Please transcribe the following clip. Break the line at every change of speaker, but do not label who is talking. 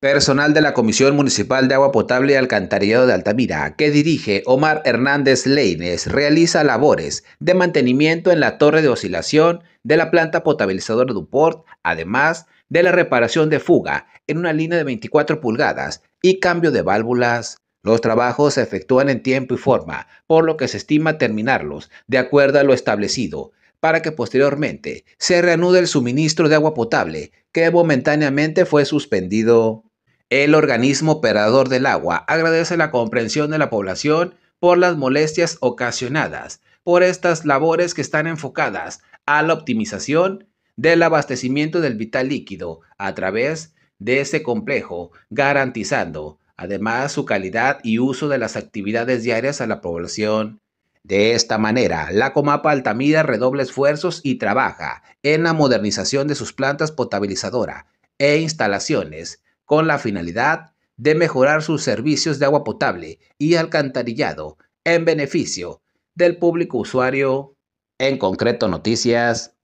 Personal de la Comisión Municipal de Agua Potable y Alcantarillado de Altamira, que dirige Omar Hernández Leines, realiza labores de mantenimiento en la torre de oscilación de la planta potabilizadora de Duport, además de la reparación de fuga en una línea de 24 pulgadas y cambio de válvulas. Los trabajos se efectúan en tiempo y forma, por lo que se estima terminarlos de acuerdo a lo establecido para que posteriormente se reanude el suministro de agua potable que momentáneamente fue suspendido. El organismo operador del agua agradece la comprensión de la población por las molestias ocasionadas por estas labores que están enfocadas a la optimización del abastecimiento del vital líquido a través de ese complejo, garantizando además su calidad y uso de las actividades diarias a la población. De esta manera, la Comapa Altamira redobla esfuerzos y trabaja en la modernización de sus plantas potabilizadora e instalaciones con la finalidad de mejorar sus servicios de agua potable y alcantarillado en beneficio del público usuario. En concreto, noticias